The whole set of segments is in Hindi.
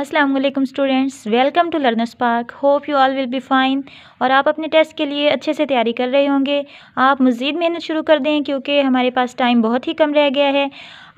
Aslam students welcome to learner spark hope you all will be fine और आप अपने टेस्ट के लिए अच्छे से तैयारी कर रहे होंगे आप मज़ीद मेहनत शुरू कर दें क्योंकि हमारे पास टाइम बहुत ही कम रह गया है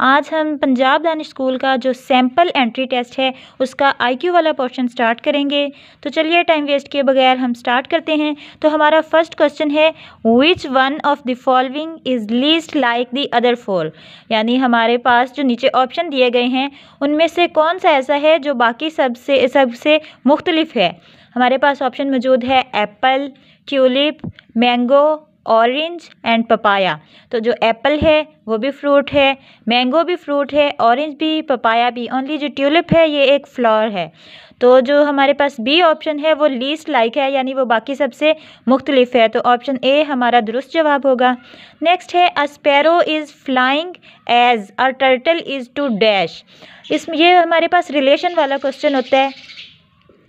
आज हम पंजाब दानिश स्कूल का जो सैम्पल एंट्री टेस्ट है उसका क्यू वाला पोर्शन स्टार्ट करेंगे तो चलिए टाइम वेस्ट किए बगैर हम स्टार्ट करते हैं तो हमारा फर्स्ट क्वेश्चन है which one of the following is least like the other four यानी हमारे पास जो नीचे ऑप्शन दिए गए हैं उनमें से कौन सा ऐसा है जो बाकी सबसे सबसे मुख्तलिफ है हमारे पास ऑप्शन मौजूद है apple tulip mango orange and papaya तो जो एप्पल है वो भी फ्रूट है मैंगो भी फ्रूट है ऑरेंज भी पपाया भी ओनली जो ट्यूलिप है ये एक फ्लावर है तो जो हमारे पास बी ऑप्शन है वो लीस्ट लाइक है यानी वो बाकी सबसे मुख्तलिफ है तो ऑप्शन ए हमारा दुरुस्त जवाब होगा नेक्स्ट है a sparrow is flying as a turtle is to dash इसमें ये हमारे पास रिलेशन वाला क्वेश्चन होता है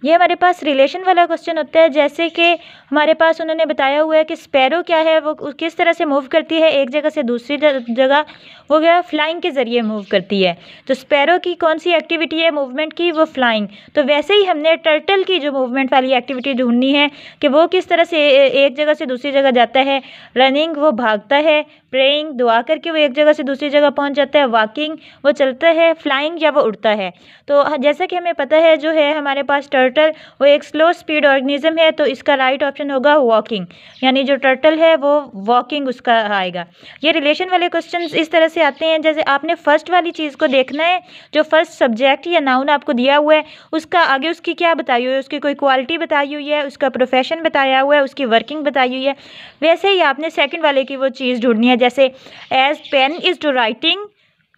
ये हमारे पास रिलेशन वाला क्वेश्चन होता है जैसे कि हमारे पास उन्होंने बताया हुआ है कि स्पैरो क्या है वो किस तरह से मूव करती है एक जगह से दूसरी जगह वो क्या फ्लाइंग के ज़रिए मूव करती है तो स्पैरो की कौन सी एक्टिविटी है मूवमेंट की वो फ्लाइंग तो वैसे ही हमने टर्टल की जो मूवमेंट वाली एक्टिविटी ढूंढनी है कि वो किस तरह से एक जगह से दूसरी जगह जाता है रनिंग वो भागता है प्रेइंग दुआ करके वो एक जगह से दूसरी जगह पहुँच जाता है वॉकिंग वो चलता है फ्लाइंग या वो उड़ता है तो जैसा कि हमें पता है जो है हमारे पास टर्ट टर्टल वो एक स्लो स्पीड ऑर्गेनिज्म है तो इसका राइट ऑप्शन होगा वॉकिंग यानी जो टर्टल है वो वॉकिंग उसका आएगा ये रिलेशन वाले क्वेश्चन इस तरह से आते हैं जैसे आपने फर्स्ट वाली चीज़ को देखना है जो फर्स्ट सब्जेक्ट या नाउन आपको दिया हुआ है उसका आगे उसकी क्या बताई हुई है उसकी कोई क्वालिटी बताई हुई है उसका प्रोफेशन बताया हुआ है उसकी वर्किंग बताई हुई है वैसे ही आपने सेकेंड वाले की वो चीज़ ढूंढनी है जैसे as pen is to writing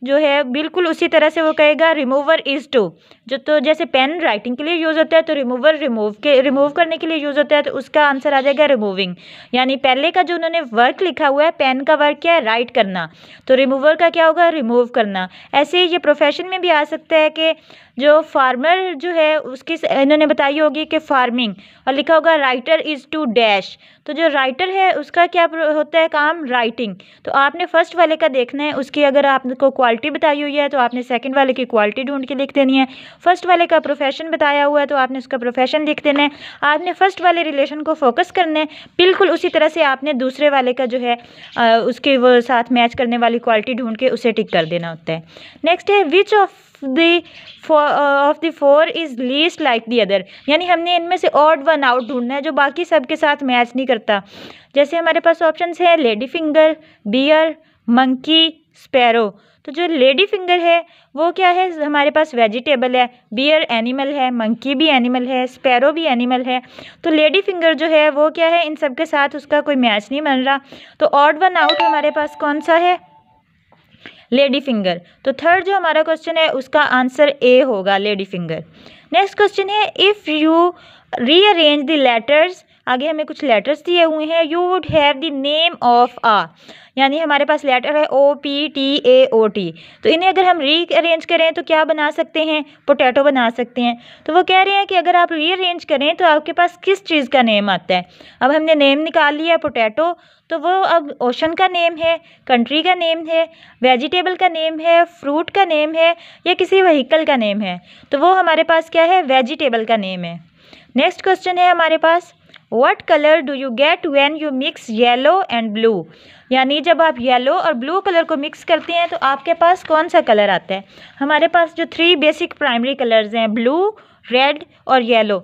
जो है बिल्कुल उसी तरह से वो कहेगा रिमूवर इज़ टू जो तो जैसे पेन राइटिंग के लिए यूज़ होता है तो रिमूवर रिमूव के रिमूव करने के लिए यूज़ होता है तो उसका आंसर आ जाएगा रिमूविंग यानी पहले का जो उन्होंने वर्क लिखा हुआ है पेन का वर्क क्या है राइट करना तो रिमूवर का क्या होगा रिमूव करना ऐसे ही ये प्रोफेशन में भी आ सकता है कि जो फार्मर जो है उसकी इन्होंने बताई होगी कि फार्मिंग और लिखा होगा राइटर इज़ टू डैश तो जो राइटर है उसका क्या होता है काम राइटिंग तो आपने फर्स्ट वाले का देखना है उसकी अगर आपको क्वालिटी बताई हुई है तो आपने सेकंड वाले की क्वालिटी ढूंढ के लिख देनी है फर्स्ट वाले का प्रोफेशन बताया हुआ है तो आपने उसका प्रोफेशन लिख देना है आपने फ़र्स्ट वाले रिलेशन को फोकस करना है बिल्कुल उसी तरह से आपने दूसरे वाले का जो है उसके वो साथ मैच करने वाली क्वालिटी ढूंढ के उसे टिक कर देना होता है नेक्स्ट है which of the four, uh, of the four is least like the other यानी हमने इनमें से odd वन out ढूंढना है जो बाकी सब के साथ मैच नहीं करता जैसे हमारे पास ऑप्शन है lady finger bear monkey sparrow तो जो लेडी फिंगर है वो क्या है हमारे पास वेजिटेबल है बियर एनिमल है मंकी भी एनिमल है स्पैरो भी एनिमल है तो लेडी फिंगर जो है वो क्या है इन सब के साथ उसका कोई मैच नहीं बन रहा तो ऑड वन आउट हमारे पास कौन सा है लेडी फिंगर तो थर्ड जो हमारा क्वेश्चन है उसका आंसर ए होगा लेडी फिंगर नेक्स्ट क्वेश्चन है if you rearrange the letters आगे हमें कुछ लेटर्स दिए हुए हैं you would have the name of आ यानी हमारे पास लेटर है O P T A O T तो इन्हें अगर हम रीअरेंज करें तो क्या बना सकते हैं पोटैटो बना सकते हैं तो वो कह रहे हैं कि अगर आप रीअरेंज करें तो आपके पास किस चीज़ का नेम आता है अब हमने नेम निकाल लिया पोटैटो तो वो अब ओशन का नेम है कंट्री का नेम है वेजिटेबल का नेम है फ्रूट का नेम है या किसी वहीकल का नेम है तो वो हमारे पास क्या है वेजिटेबल का नेम है नेक्स्ट क्वेश्चन है हमारे पास what colour do you get when you mix yellow and blue यानी जब आप येलो और ब्लू कलर को मिक्स करते हैं तो आपके पास कौन सा कलर आता है हमारे पास जो थ्री बेसिक प्राइमरी कलर्स हैं ब्लू रेड और येलो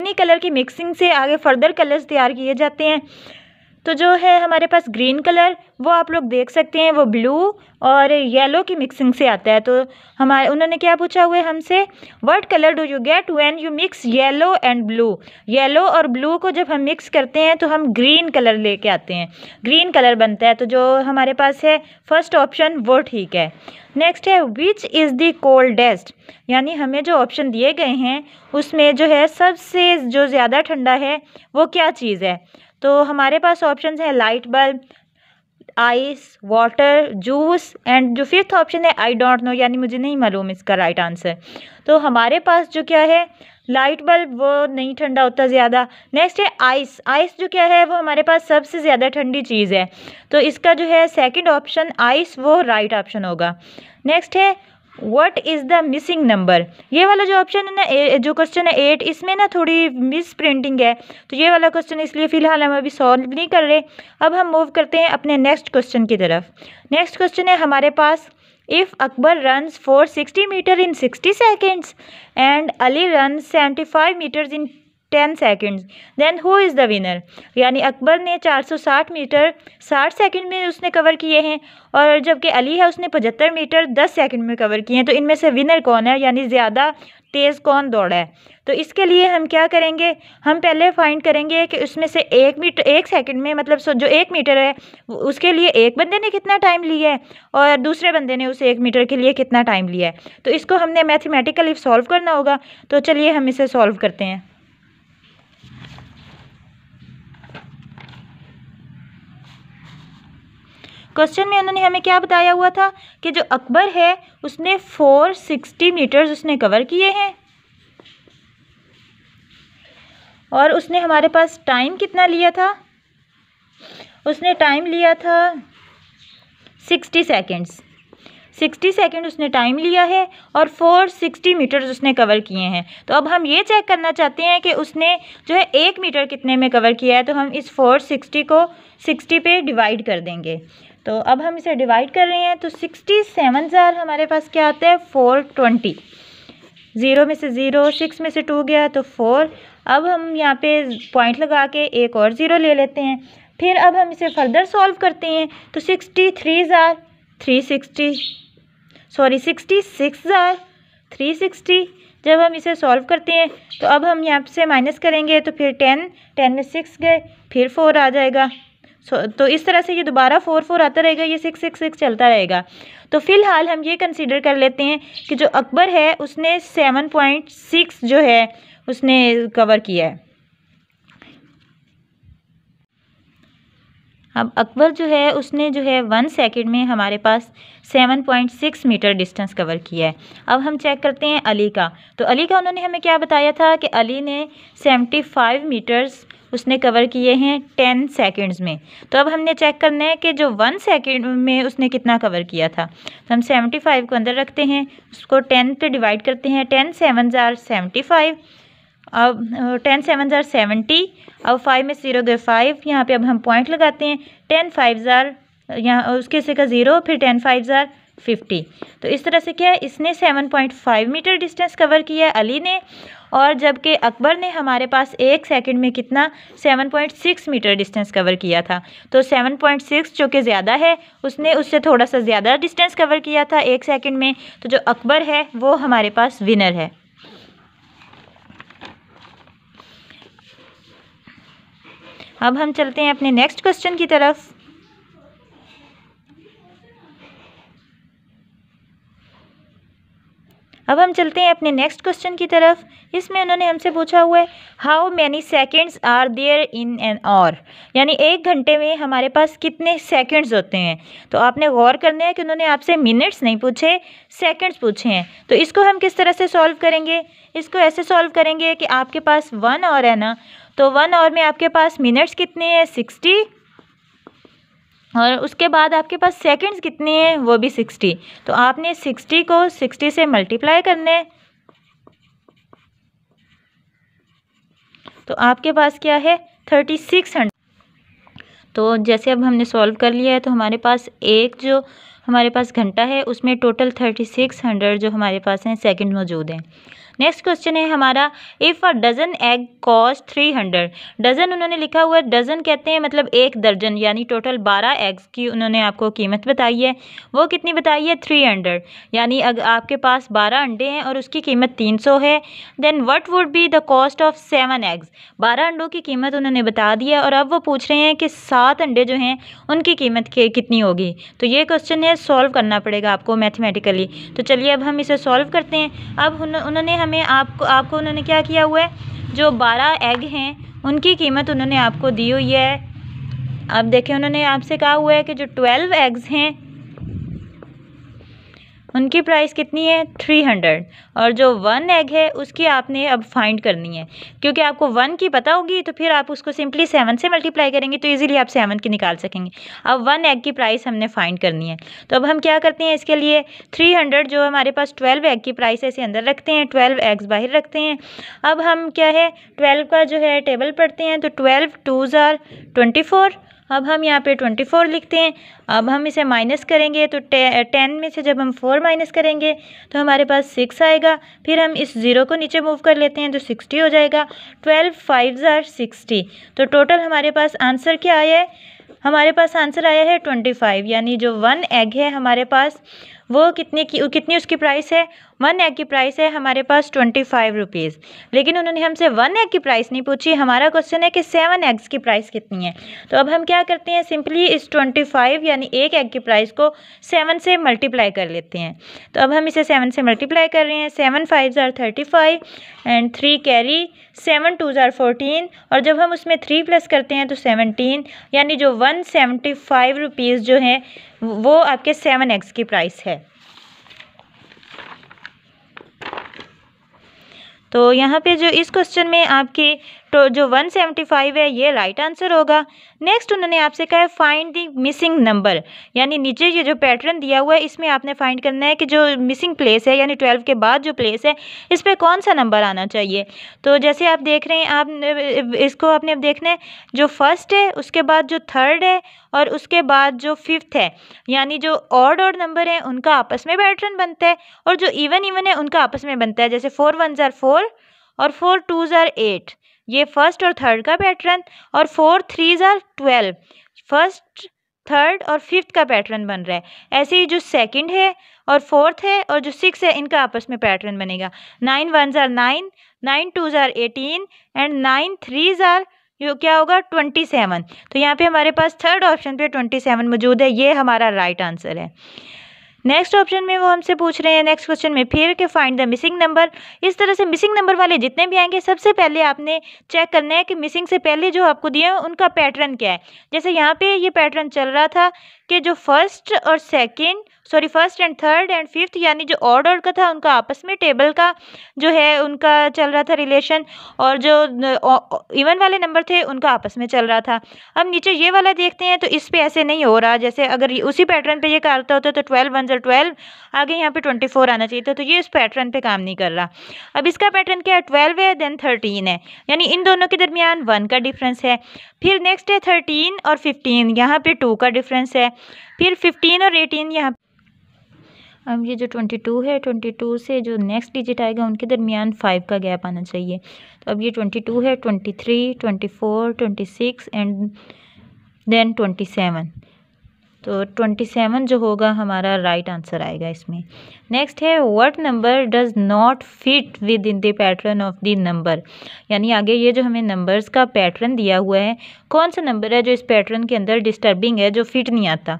इन्हीं कलर की मिक्सिंग से आगे फर्दर कलर्स तैयार किए जाते हैं तो जो है हमारे पास ग्रीन कलर वो आप लोग देख सकते हैं वो ब्लू और येलो की मिक्सिंग से आता है तो हमारे उन्होंने क्या पूछा हुआ है हमसे what colour do you get when you mix yellow and blue yellow और ब्लू को जब हम मिक्स करते हैं तो हम ग्रीन कलर लेके आते हैं ग्रीन कलर बनता है तो जो हमारे पास है फर्स्ट ऑप्शन वो ठीक है नेक्स्ट है विच इज़ दी कोल्डेस्ट यानी हमें जो ऑप्शन दिए गए हैं उसमें जो है सबसे जो ज़्यादा ठंडा है वो क्या चीज़ है तो हमारे पास ऑप्शन हैं light bulb ice water juice and जो फिफ्थ ऑप्शन है आई डोंट नो यानी मुझे नहीं मालूम इसका राइट आंसर तो हमारे पास जो क्या है लाइट बल्ब वो नहीं ठंडा होता ज़्यादा नेक्स्ट है आइस आइस जो क्या है वो हमारे पास सबसे ज़्यादा ठंडी चीज़ है तो इसका जो है सेकंड ऑप्शन आइस वो राइट ऑप्शन होगा नेक्स्ट है what is the missing number ये वाला जो ऑप्शन है ना जो क्वेश्चन है एट इसमें ना थोड़ी मिस प्रिंटिंग है तो ये वाला क्वेश्चन इसलिए फ़िलहाल हम अभी सॉल्व नहीं कर रहे अब हम मूव करते हैं अपने नेक्स्ट क्वेश्चन की तरफ नेक्स्ट क्वेश्चन है हमारे पास if Akbar runs four sixty metre in sixty seconds and Ali run seventy five metres in ten seconds then who is the winner यानी अकबर ने चार सौ साठ मीटर साठ सेकेंड में उसने कवर किए हैं और जबकि अली है उसने पचहत्तर मीटर दस सेकेंड में कवर किए हैं तो इनमें से विनर कौन है यानी ज़्यादा तेज़ कौन दौड़ा है तो इसके लिए हम क्या करेंगे हम पहले फाइंड करेंगे कि उसमें से एक मीटर एक सेकंड में मतलब जो एक मीटर है उसके लिए एक बंदे ने कितना टाइम लिया है और दूसरे बंदे ने उस एक मीटर के लिए कितना टाइम लिया है तो इसको हमने मैथमेटिकली सॉल्व करना होगा तो चलिए हम इसे सॉल्व करते हैं क्वेश्चन में उन्होंने हमें क्या बताया हुआ था कि जो अकबर है उसने फोर सिक्सटी मीटर्स उसने कवर किए हैं और उसने हमारे पास टाइम कितना लिया था उसने टाइम लिया था सिक्सटी सेकेंड्स सिक्सटी सेकेंड उसने टाइम लिया है और फोर सिक्सटी मीटर्स उसने कवर किए हैं तो अब हम ये चेक करना चाहते हैं कि उसने जो है एक मीटर कितने में कवर किया है तो हम इस फोर सिक्सटी को सिक्सटी पे डिवाइड कर देंगे तो अब हम इसे डिवाइड कर रहे हैं तो सिक्सटी सेवन ज़ार हमारे पास क्या आता है फोर ट्वेंटी ज़ीरो में से ज़ीरो सिक्स में से टू गया तो फोर अब हम यहाँ पे पॉइंट लगा के एक और ज़ीरो ले लेते हैं फिर अब हम इसे फर्दर सॉल्व करते हैं तो सिक्सटी थ्री ज़ार three sixty sorry sixty six ज़ार थ्री सिक्सटी जब हम इसे सॉल्व करते हैं तो अब हम यहाँ से माइनस करेंगे तो फिर टेन टेन में सिक्स गए फिर फोर आ जाएगा तो इस तरह से ये दोबारा फोर फोर आता रहेगा ये सिक्स सिक्स सिक्स चलता रहेगा तो फ़िलहाल हम ये कंसिडर कर लेते हैं कि जो अकबर है उसने सेवन पॉइंट सिक्स जो है उसने कवर किया है अब अकबर जो है उसने जो है वन सेकंड में हमारे पास seven point six metre distance cover किया है अब हम चेक करते हैं अली का तो अली का उन्होंने हमें क्या बताया था कि अली ने सेवेंटी फाइव मीटर्स उसने कवर किए हैं टेन सेकेंड्स में तो अब हमने चेक करना है कि जो वन सेकेंड में उसने कितना कवर किया था तो हम सेवेंटी फाइव को अंदर रखते हैं उसको टेन पे डिवाइड करते हैं टेन सेवन ज़ार सेवेंटी फाइव अब टेन सेवन ज़ार सेवेंटी अब फाइव में ज़ीरो गए फाइव यहाँ पे अब हम पॉइंट लगाते हैं टेन फाइव ज़ार यहाँ उसके से का ज़ीरो फिर टेन फाइव ज़ार फिफ्टी तो इस तरह से क्या है इसने seven point five metre distance cover किया है अली ने और जबकि अकबर ने हमारे पास एक सेकंड में कितना 7.6 मीटर डिस्टेंस कवर किया था तो 7.6 जो कि ज़्यादा है उसने उससे थोड़ा सा ज़्यादा डिस्टेंस कवर किया था एक सेकंड में तो जो अकबर है वो हमारे पास विनर है अब हम चलते हैं अपने नेक्स्ट क्वेश्चन की तरफ अब हम चलते हैं अपने नेक्स्ट क्वेश्चन की तरफ इसमें उन्होंने हमसे पूछा हुआ है how many seconds are there in an hour यानी एक घंटे में हमारे पास कितने सेकेंड्स होते हैं तो आपने गौर करना है कि उन्होंने आपसे मिनट्स नहीं पूछे सेकेंड्स पूछे हैं तो इसको हम किस तरह से सॉल्व करेंगे इसको ऐसे सॉल्व करेंगे कि आपके पास वन आवर है ना तो वन आवर में आपके पास मिनट्स कितने हैं सिक्सटी और उसके बाद आपके पास सेकंड्स कितनी है वो भी सिक्सटी तो आपने सिक्सटी को सिक्सटी से मल्टीप्लाई करने तो आपके पास क्या है थर्टी सिक्स तो जैसे अब हमने सॉल्व कर लिया है तो हमारे पास एक जो हमारे पास घंटा है उसमें टोटल थर्टी सिक्स हंड्रेड जो हमारे पास हैं सेकंड मौजूद हैं नेक्स्ट क्वेश्चन है हमारा if a dozen egg cost three hundred dozen उन्होंने लिखा हुआ है डजन कहते हैं मतलब एक दर्जन यानी टोटल बारह एग्स की उन्होंने आपको कीमत बताई है वो कितनी बताई है थ्री हंड्रेड यानी अगर आपके पास बारह अंडे हैं और उसकी कीमत तीन सौ है then what would be the cost of seven eggs बारह अंडों की कीमत उन्होंने बता दी है और अब वो पूछ रहे हैं कि सात अंडे जो हैं उनकी कीमत कितनी होगी तो ये क्वेश्चन है सॉल्व करना पड़ेगा आपको मैथमेटिकली तो चलिए अब हम इसे सॉल्व करते हैं अब उन्होंने हमें आपको आपको उन्होंने क्या किया हुआ है जो बारह एग हैं उनकी कीमत उन्होंने आपको दी हुई है अब देखें उन्होंने आपसे कहा हुआ है कि जो ट्वेल्व एग्स हैं उनकी प्राइस कितनी है थ्री हंड्रेड और जो वन एग है उसकी आपने अब फाइंड करनी है क्योंकि आपको वन की पता होगी तो फिर आप उसको सिंपली सेवन से मल्टीप्लाई करेंगे तो ईजिली आप सेवन की निकाल सकेंगे अब वन एग की प्राइस हमने फाइंड करनी है तो अब हम क्या करते हैं इसके लिए थ्री हंड्रेड जो हमारे पास ट्वेल्व एग की प्राइस है इसे अंदर रखते हैं ट्वेल्व एग्स बाहर रखते हैं अब हम क्या है ट्वेल्व का जो है टेबल पढ़ते हैं तो ट्वेल्व टू ज़ार ट्वेंटी फोर अब हम यहाँ पे ट्वेंटी फोर लिखते हैं अब हम इसे माइनस करेंगे तो टेन में से जब हम फोर माइनस करेंगे तो हमारे पास सिक्स आएगा फिर हम इस ज़ीरो को नीचे मूव कर लेते हैं तो सिक्सटी हो जाएगा ट्वेल्व फाइव ज़ार सिक्सटी तो टोटल हमारे पास आंसर क्या आया है हमारे पास आंसर आया है ट्वेंटी फाइव यानी जो वन एग है हमारे पास वो कितने की कितनी उसकी प्राइस है वन एग की प्राइस है हमारे पास ट्वेंटी फाइव रुपीज़ लेकिन उन्होंने हमसे वन एग की प्राइस नहीं पूछी हमारा क्वेश्चन है कि सेवन एग्स की प्राइस कितनी है तो अब हम क्या करते हैं सिंपली इस ट्वेंटी फाइव यानी एक एग की प्राइस को सेवन से मल्टीप्लाई कर लेते हैं तो अब हम इसे सेवन से मल्टीप्लाई कर रहे हैं सेवन फाइव ज़ार thirty five and three carry seven two ज़ार फोर्टीन और जब हम उसमें थ्री प्लस करते हैं तो सेवनटीन यानी जो वन सेवेंटी फाइव रुपीज़ जो है वो आपके सेवन एक्स की प्राइस है तो यहाँ पे जो इस क्वेश्चन में आपके तो जो 175 है ये राइट आंसर होगा नेक्स्ट उन्होंने आपसे कहा है फाइंड द मिसिंग नंबर यानी नीचे ये जो पैटर्न दिया हुआ है इसमें आपने फाइंड करना है कि जो मिसिंग प्लेस है यानी ट्वेल्व के बाद जो प्लेस है इस पर कौन सा नंबर आना चाहिए तो जैसे आप देख रहे हैं आप इसको आपने देखना है जो फर्स्ट है उसके बाद जो थर्ड है और उसके बाद जो फिफ्थ है यानी जो ऑड ऑड नंबर हैं उनका आपस में पैटर्न बनता है और जो इवन इवन है उनका आपस में बनता है जैसे फोर वन ज़ार फोर और फोर टू ज़ार एट ये फर्स्ट और थर्ड का पैटर्न और फोर थ्री जार ट्वेल्व फर्स्ट थर्ड और फिफ्थ का पैटर्न बन रहा है ऐसे ही जो सेकंड है और फोर्थ है और जो सिक्स है इनका आपस में पैटर्न बनेगा नाइन वन ज़ार नाइन नाइन टू ज़ार एटीन एंड नाइन थ्री ज़ार जो क्या होगा ट्वेंटी सेवन तो यहाँ पे हमारे पास थर्ड ऑप्शन पे ट्वेंटी सेवन मौजूद है ये हमारा राइट right आंसर है नेक्स्ट ऑप्शन में वो हमसे पूछ रहे हैं नेक्स्ट क्वेश्चन में फिर के फाइंड द मिसिंग नंबर इस तरह से मिसिंग नंबर वाले जितने भी आएंगे सबसे पहले आपने चेक करना है कि मिसिंग से पहले जो आपको दिए हैं उनका पैटर्न क्या है जैसे यहाँ पे ये पैटर्न चल रहा था कि जो फर्स्ट और second sorry first and third and fifth यानी जो ऑर्ड का था उनका आपस में टेबल का जो है उनका चल रहा था रिलेशन और जो इवन वाले नंबर थे उनका आपस में चल रहा था अब नीचे ये वाला देखते हैं तो इस पर ऐसे नहीं हो रहा जैसे अगर उसी पैटर्न पर यह करता होता तो ट्वेल्व वन ट्वेल्व आगे यहाँ पर ट्वेंटी फोर आना चाहिए था तो ये इस पैटर्न पर काम नहीं कर रहा अब इसका पैटर्न क्या है ट्वेल्व है देन थर्टीन है यानी इन दोनों के दरमियान वन का डिफरेंस है फिर नेक्स्ट है थर्टीन और फिफ्टीन यहाँ पे टू का डिफरेंस है फिर फिफ्टीन और एटीन यहाँ अब ये जो ट्वेंटी टू है ट्वेंटी टू से जो नेक्स्ट डिजिट आएगा उनके दरमियान फाइव का गैप आना चाहिए तो अब ये ट्वेंटी टू है twenty three twenty four twenty six and then twenty seven तो ट्वेंटी सेवन जो होगा हमारा राइट right आंसर आएगा इसमें नेक्स्ट है what number does not fit within the pattern of the number यानी आगे ये जो हमें नंबर्स का पैटर्न दिया हुआ है कौन सा नंबर है जो इस पैटर्न के अंदर डिस्टर्बिंग है जो फिट नहीं आता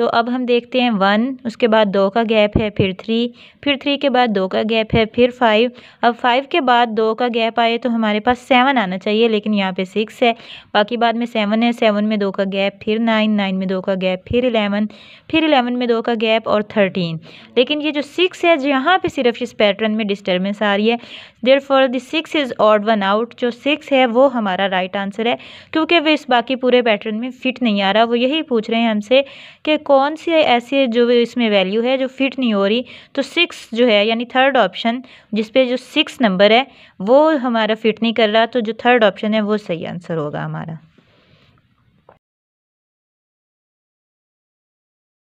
तो अब हम देखते हैं वन उसके बाद दो का गैप है फिर थ्री फिर थ्री के बाद दो का गैप है फिर फाइव अब फाइव के बाद दो का गैप आए तो हमारे पास सेवन आना चाहिए लेकिन यहाँ पे सिक्स है बाकी बाद में सेवन है सेवन में दो का गैप फिर नाइन नाइन में दो का गैप फिर इलेवन फिर इलेवन में दो का गैप और थर्टीन लेकिन ये जो सिक्स है यहाँ पर सिर्फ इस पैटर्न में डिस्टर्बेंस आ रही है therefore the six is odd one out जो सिक्स है वो हमारा राइट right आंसर है क्योंकि वह इस बाकी पूरे पैटर्न में फिट नहीं आ रहा वो यही पूछ रहे हैं हमसे कि कौन सी ऐसी है जो इसमें वैल्यू है जो फिट नहीं हो रही तो सिक्स जो है यानी थर्ड ऑप्शन जिसपे जो सिक्स नंबर है वो हमारा फिट नहीं कर रहा तो जो थर्ड ऑप्शन है वो सही आंसर होगा हमारा